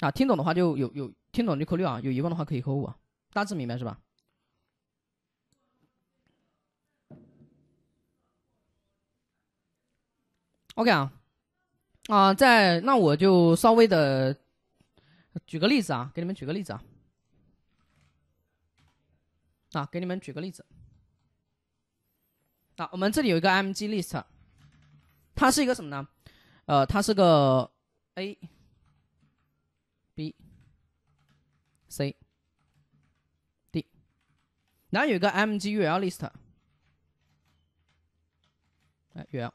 啊，听懂的话就有有听懂就扣六啊，有疑问的话可以扣五大致明白是吧？OK 啊，啊，在那我就稍微的举个例子啊，给你们举个例子啊。啊，给你们举个例子。啊，我们这里有一个 M G list，它是一个什么呢？呃，它是个 A B C D，然后有一个 M G U L list，哎，U L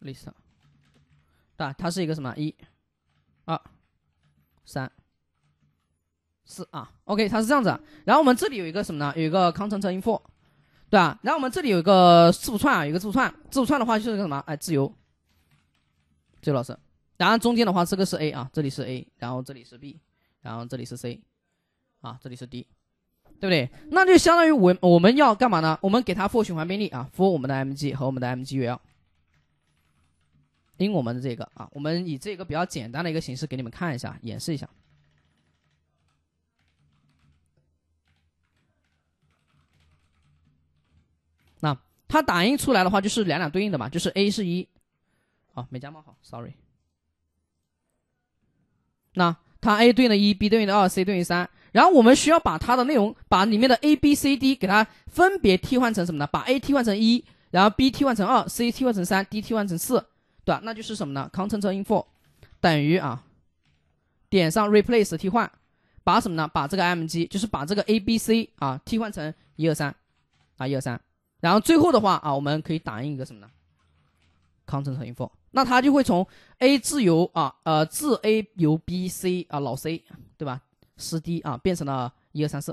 list，啊，它是一个什么？一、二、三。是啊，OK，它是这样子，然后我们这里有一个什么呢？有一个康 info，对吧？然后我们这里有一个字符串啊，一个字符串，字符串的话就是个什么？哎，自由，自由老师。然后中间的话，这个是 A 啊，这里是 A，然后这里是 B，然后这里是 C，啊，这里是 D，对不对？那就相当于我我们要干嘛呢？我们给它 for 循环便利啊，for 我们的 MG 和我们的 m g u l 因我们的这个啊，我们以这个比较简单的一个形式给你们看一下，演示一下。那它打印出来的话就是两两对应的嘛，就是 A 是一，好，没加冒号，sorry。那它 A 对应的一 b 对应的 2，C 对应三。3，然后我们需要把它的内容，把里面的 A B C D 给它分别替换成什么呢？把 A 替换成一，然后 B 替换成 2，C 替换成 3，D 替换成4，对吧？那就是什么呢？content info 等于啊，点上 replace 替换，把什么呢？把这个 M G 就是把这个 A B C 啊替换成1 2 3啊1 2 3。然后最后的话啊，我们可以打印一个什么呢 c o n t e t 乘以 four，那它就会从 a 自由啊，呃，自 a 由 b c 啊，老 c 对吧？十 d 啊，变成了一二三四，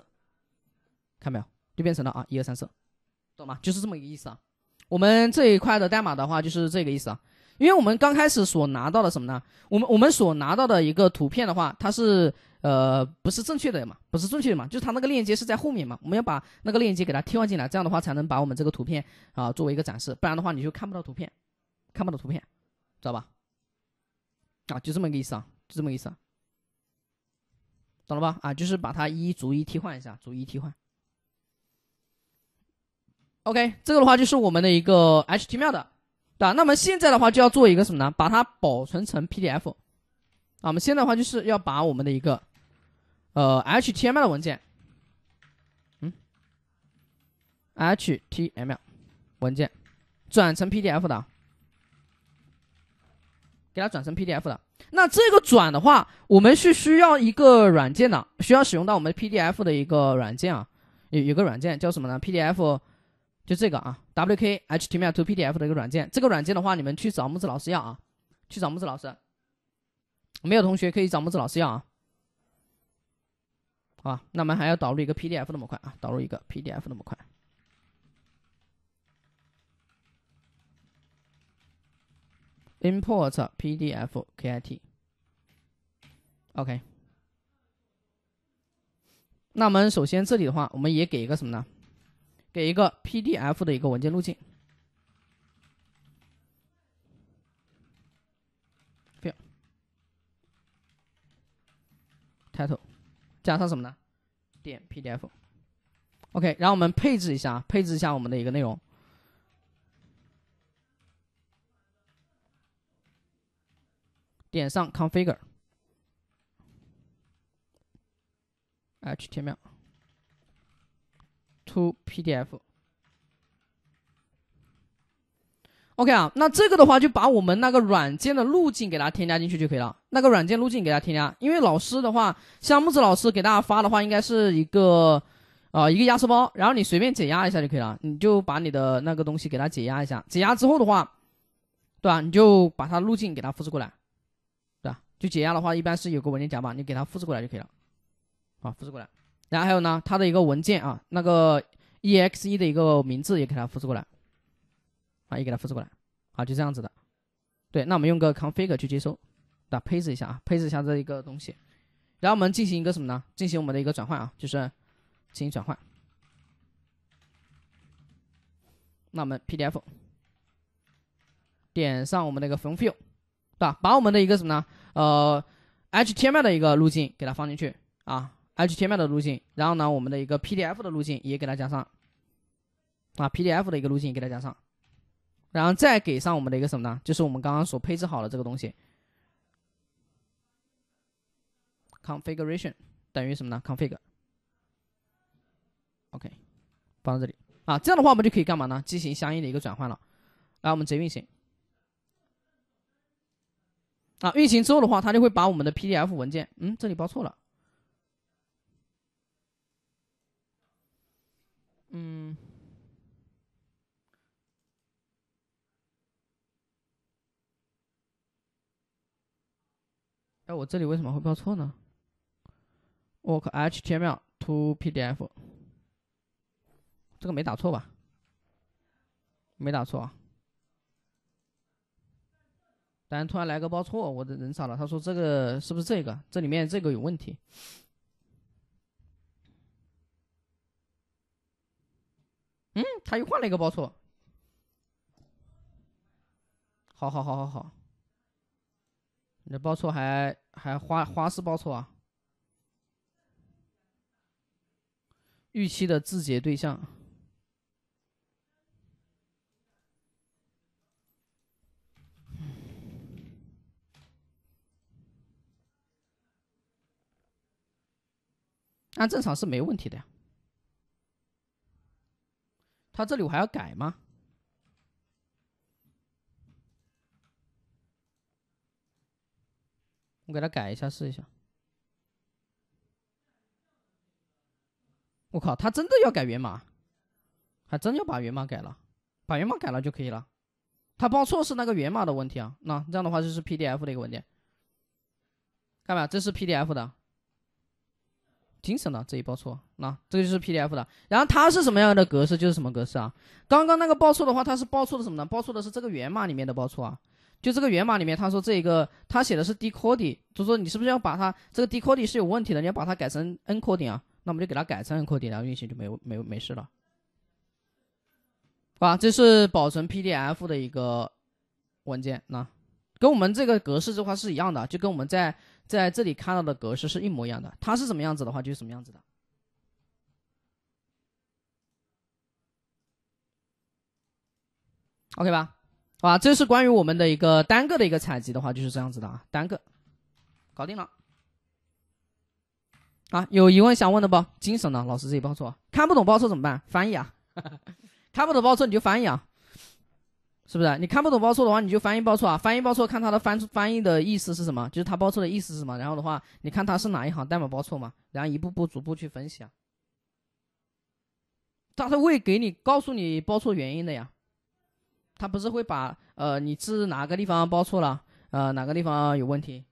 看到没有？就变成了啊，一二三四，懂吗？就是这么一个意思啊。我们这一块的代码的话，就是这个意思啊。因为我们刚开始所拿到的什么呢？我们我们所拿到的一个图片的话，它是呃不是正确的嘛？不是正确的嘛？就是它那个链接是在后面嘛？我们要把那个链接给它替换进来，这样的话才能把我们这个图片啊作为一个展示，不然的话你就看不到图片，看不到图片，知道吧？啊，就这么一个意思啊，就这么意思啊，懂了吧？啊，就是把它一一逐一替换一下，逐一替换。OK，这个的话就是我们的一个 HTML 的。对吧？那么现在的话就要做一个什么呢？把它保存成 PDF。啊，我们现在的话就是要把我们的一个呃 HTML 的文件，嗯，HTML 文件转成 PDF 的，给它转成 PDF 的。那这个转的话，我们是需要一个软件的，需要使用到我们 PDF 的一个软件啊。有有个软件叫什么呢？PDF。就这个啊，WK HTML to PDF 的一个软件。这个软件的话，你们去找木子老师要啊，去找木子老师。没有同学可以找木子老师要啊。好，那我们还要导入一个 PDF 的模块啊，导入一个 PDF 的模块。import PDFKit。OK。那我们首先这里的话，我们也给一个什么呢？给一个 PDF 的一个文件路径，不 e title 加上什么呢？点 PDF，OK，然后我们配置一下，配置一下我们的一个内容，点上 configure HTML。to PDF。OK 啊，那这个的话就把我们那个软件的路径给它添加进去就可以了。那个软件路径给它添加，因为老师的话，像木子老师给大家发的话，应该是一个啊一个压缩包，然后你随便解压一下就可以了。你就把你的那个东西给它解压一下，解压之后的话，对吧？你就把它路径给它复制过来，对吧？就解压的话，一般是有个文件夹嘛，你给它复制过来就可以了。好，复制过来。然后还有呢，它的一个文件啊，那个 exe 的一个名字也给它复制过来，啊，也给它复制过来，啊，就这样子的。对，那我们用个 config 去接收，对吧？配置一下啊，配置一下这一个东西。然后我们进行一个什么呢？进行我们的一个转换啊，就是进行转换。那我们 PDF 点上我们的一个 f i l w 对吧？把我们的一个什么呢？呃，HTML 的一个路径给它放进去啊。html 的路径，然后呢，我们的一个 PDF 的路径也给它加上，啊，PDF 的一个路径也给它加上，然后再给上我们的一个什么呢？就是我们刚刚所配置好的这个东西，configuration 等于什么呢？config，OK，放到这里，啊，这样的话我们就可以干嘛呢？进行相应的一个转换了。来，我们直接运行，啊，运行之后的话，它就会把我们的 PDF 文件，嗯，这里报错了。哎，我这里为什么会报错呢我靠 html to pdf，这个没打错吧？没打错。啊。但突然来个报错，我的人少了。他说这个是不是这个？这里面这个有问题。嗯，他又换了一个报错。好好好好好。你报错还还花花式报错啊？预期的字节对象，按正常是没问题的呀。他这里我还要改吗？我给他改一下试一下。我靠，他真的要改源码，还真要把源码改了，把源码改了就可以了。他报错是那个源码的问题啊。那这样的话就是 PDF 的一个文件，看到没有？这是 PDF 的，精神了，这一报错。那这个就是 PDF 的，然后它是什么样的格式就是什么格式啊。刚刚那个报错的话，它是报错的什么呢？报错的是这个源码里面的报错啊。就这个源码里面，他说这个他写的是 d e code，就说你是不是要把它这个 d e code 是有问题的，你要把它改成 n code 啊？那我们就给它改成 n code，然后运行就没没没事了。好，这是保存 PDF 的一个文件，那跟我们这个格式的话是一样的，就跟我们在在这里看到的格式是一模一样的。它是什么样子的话，就是什么样子的。OK 吧。好吧，这是关于我们的一个单个的一个采集的话就是这样子的啊，单个搞定了。啊，有疑问想问的不？精神呢？老师自己报错，看不懂报错怎么办？翻译啊，看不懂报错你就翻译啊，是不是？你看不懂报错的话，你就翻译报错啊，翻译报错看它的翻翻译的意思是什么，就是它报错的意思是什么，然后的话，你看它是哪一行代码报错嘛，然后一步步逐步去分析啊。它是会给你告诉你报错原因的呀。他不是会把呃，你字哪个地方报错了？呃，哪个地方有问题？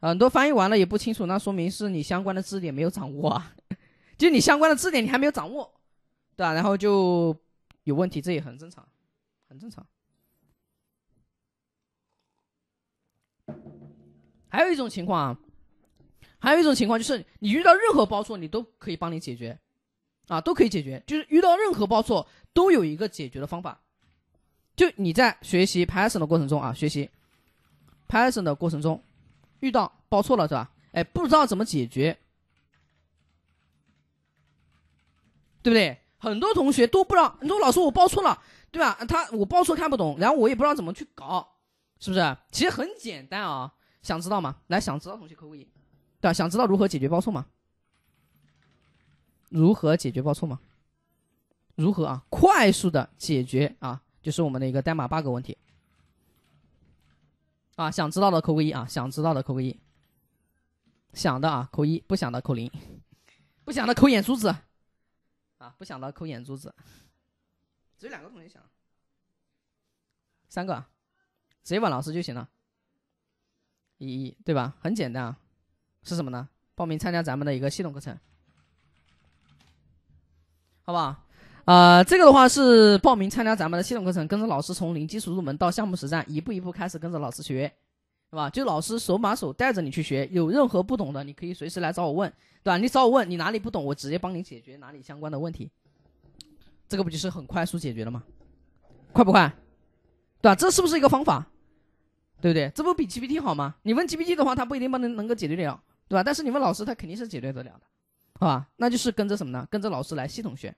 很多翻译完了也不清楚，那说明是你相关的字典没有掌握啊，就你相关的字典你还没有掌握，对吧？然后就有问题，这也很正常，很正常。还有一种情况啊，还有一种情况就是你遇到任何报错，你都可以帮你解决，啊，都可以解决，就是遇到任何报错都有一个解决的方法。就你在学习 Python 的过程中啊，学习 Python 的过程中遇到报错了是吧？哎，不知道怎么解决，对不对？很多同学都不知道，你说老师我报错了，对吧？他我报错看不懂，然后我也不知道怎么去搞，是不是？其实很简单啊，想知道吗？来，想知道同学扣个一，对吧？想知道如何解决报错吗？如何解决报错吗？如何啊？快速的解决啊？就是我们的一个代码 bug 问题啊，想知道的扣个一啊，想知道的扣个一。想的啊，扣一；不想的扣零，不想的扣眼珠子啊，不想的扣眼珠子。只有两个同学想，三个，直接问老师就行了。一对吧？很简单啊，是什么呢？报名参加咱们的一个系统课程，好不好？呃，这个的话是报名参加咱们的系统课程，跟着老师从零基础入门到项目实战，一步一步开始跟着老师学，对吧？就老师手把手带着你去学，有任何不懂的你可以随时来找我问，对吧？你找我问你哪里不懂，我直接帮你解决哪里相关的问题，这个不就是很快速解决了吗？快不快？对吧？这是不是一个方法？对不对？这不比 GPT 好吗？你问 GPT 的话，他不一定帮能能够解决得了，对吧？但是你问老师，他肯定是解决得了的，好吧？那就是跟着什么呢？跟着老师来系统学。